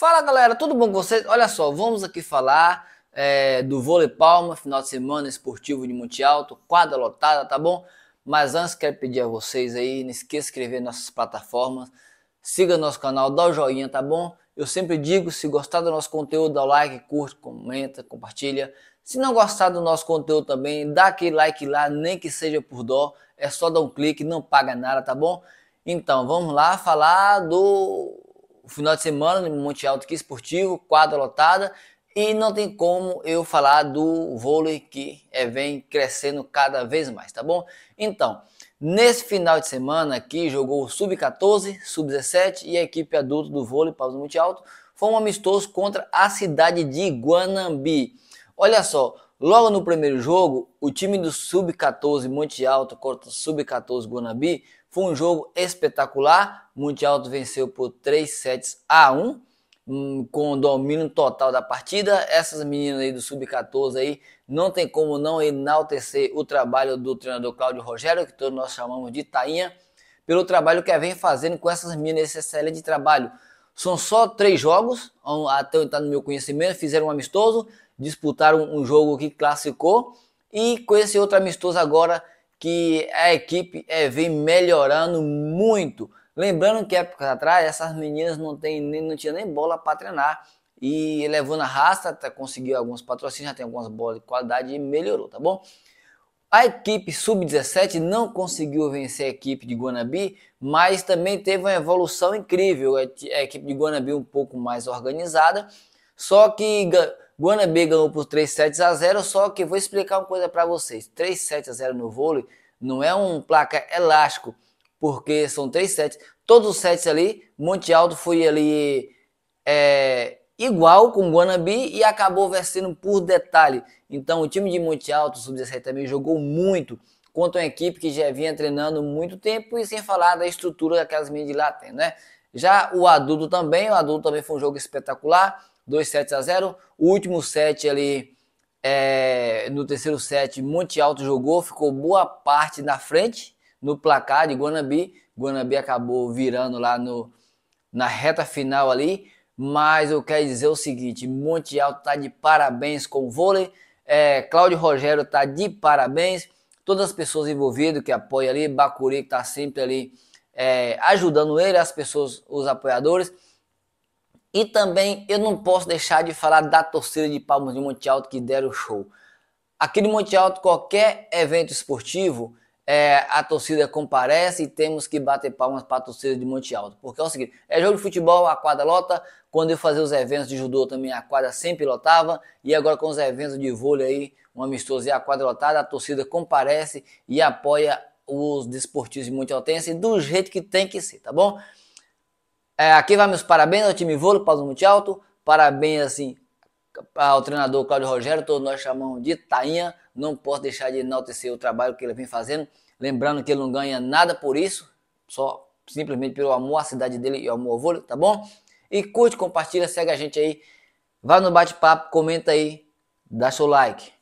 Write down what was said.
Fala galera, tudo bom com vocês? Olha só, vamos aqui falar é, do vôlei palma, final de semana esportivo de Monte Alto, quadra lotada, tá bom? Mas antes quero pedir a vocês aí, não esqueça de inscrever nossas plataformas, siga nosso canal, dá o joinha, tá bom? Eu sempre digo, se gostar do nosso conteúdo, dá o like, curte, comenta, compartilha. Se não gostar do nosso conteúdo também, dá aquele like lá, nem que seja por dó, é só dar um clique, não paga nada, tá bom? Então, vamos lá falar do o final de semana no Monte Alto que é esportivo, quadra lotada, e não tem como eu falar do vôlei que é, vem crescendo cada vez mais, tá bom? Então, nesse final de semana aqui jogou o Sub-14, Sub-17 e a equipe adulta do vôlei para o Monte Alto foi um amistoso contra a cidade de Guanambi. Olha só, Logo no primeiro jogo, o time do Sub-14 Monte Alto contra o Sub-14 Guanabi foi um jogo espetacular. Monte Alto venceu por 3 sets a 1, hum, com o domínio total da partida. Essas meninas aí do Sub-14 aí não tem como não enaltecer o trabalho do treinador Cláudio Rogério, que todos nós chamamos de Tainha, pelo trabalho que vem fazendo com essas meninas, esse excelente trabalho. São só três jogos, hum, até onde estar no meu conhecimento, fizeram um amistoso, disputaram um jogo que classificou e com esse outro amistoso agora que a equipe é, vem melhorando muito. Lembrando que épocas atrás essas meninas não, tem, nem, não tinha nem bola para treinar e levou na raça, até tá, conseguiu alguns patrocínios, já tem algumas bolas de qualidade e melhorou, tá bom? A equipe sub-17 não conseguiu vencer a equipe de Guanabi, mas também teve uma evolução incrível. A equipe de Guanabi um pouco mais organizada, só que Guana ganhou por 3 sets a 0, só que vou explicar uma coisa para vocês. 3 sets a 0 no vôlei não é um placar elástico, porque são 3 sets. Todos os sets ali, Monte Alto foi ali é, igual com Guana e acabou vencendo por detalhe. Então o time de Monte Alto, Sub-17 também, jogou muito contra uma equipe que já vinha treinando muito tempo e sem falar da estrutura que as meninas de lá têm, né? Já o adulto também, o adulto também foi um jogo espetacular dois sets a zero. O último set ali, é, no terceiro set, Monte Alto jogou, ficou boa parte na frente no placar de Guanabi. Guanabi acabou virando lá no, na reta final ali. Mas eu quero dizer o seguinte: Monte Alto tá de parabéns com o vôlei. É, Cláudio Rogério tá de parabéns. Todas as pessoas envolvidas que apoiam ali, Bacuri que tá sempre ali é, ajudando ele, as pessoas, os apoiadores. E também eu não posso deixar de falar da torcida de Palmas de Monte Alto que deram show. Aqui no Monte Alto, qualquer evento esportivo, é, a torcida comparece e temos que bater palmas para a torcida de Monte Alto. Porque é o seguinte, é jogo de futebol, a quadra lota. Quando eu fazia os eventos de judô também, a quadra sempre lotava. E agora com os eventos de vôlei aí, um amistoso e a quadra lotada, a torcida comparece e apoia os desportistas de Monte Altense do jeito que tem que ser, tá bom? É, aqui vai meus parabéns ao time Volo, Paulo Monte Alto. Parabéns, assim, ao treinador Cláudio Rogério, todos nós chamamos de Tainha. Não posso deixar de enaltecer o trabalho que ele vem fazendo. Lembrando que ele não ganha nada por isso, só simplesmente pelo amor à cidade dele e ao amor ao Volo, tá bom? E curte, compartilha, segue a gente aí. Vá no bate-papo, comenta aí, dá seu like.